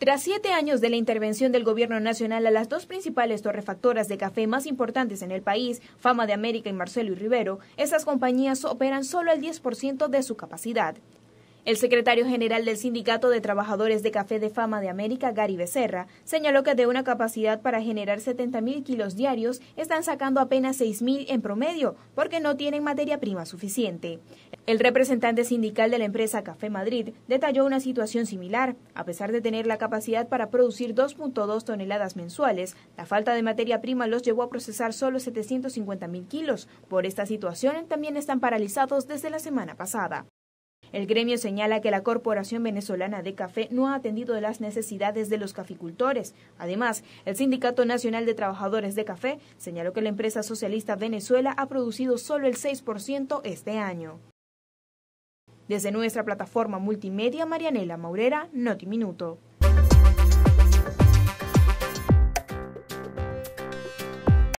Tras siete años de la intervención del Gobierno Nacional a las dos principales torrefactoras de café más importantes en el país, Fama de América y Marcelo y Rivero, esas compañías operan solo el 10% de su capacidad. El secretario general del Sindicato de Trabajadores de Café de Fama de América, Gary Becerra, señaló que de una capacidad para generar 70.000 kilos diarios, están sacando apenas 6.000 en promedio porque no tienen materia prima suficiente. El representante sindical de la empresa Café Madrid detalló una situación similar. A pesar de tener la capacidad para producir 2.2 toneladas mensuales, la falta de materia prima los llevó a procesar solo 750.000 kilos. Por esta situación también están paralizados desde la semana pasada. El gremio señala que la Corporación Venezolana de Café no ha atendido las necesidades de los caficultores. Además, el Sindicato Nacional de Trabajadores de Café señaló que la empresa socialista Venezuela ha producido solo el 6% este año. Desde nuestra plataforma multimedia, Marianela Maurera, Notiminuto.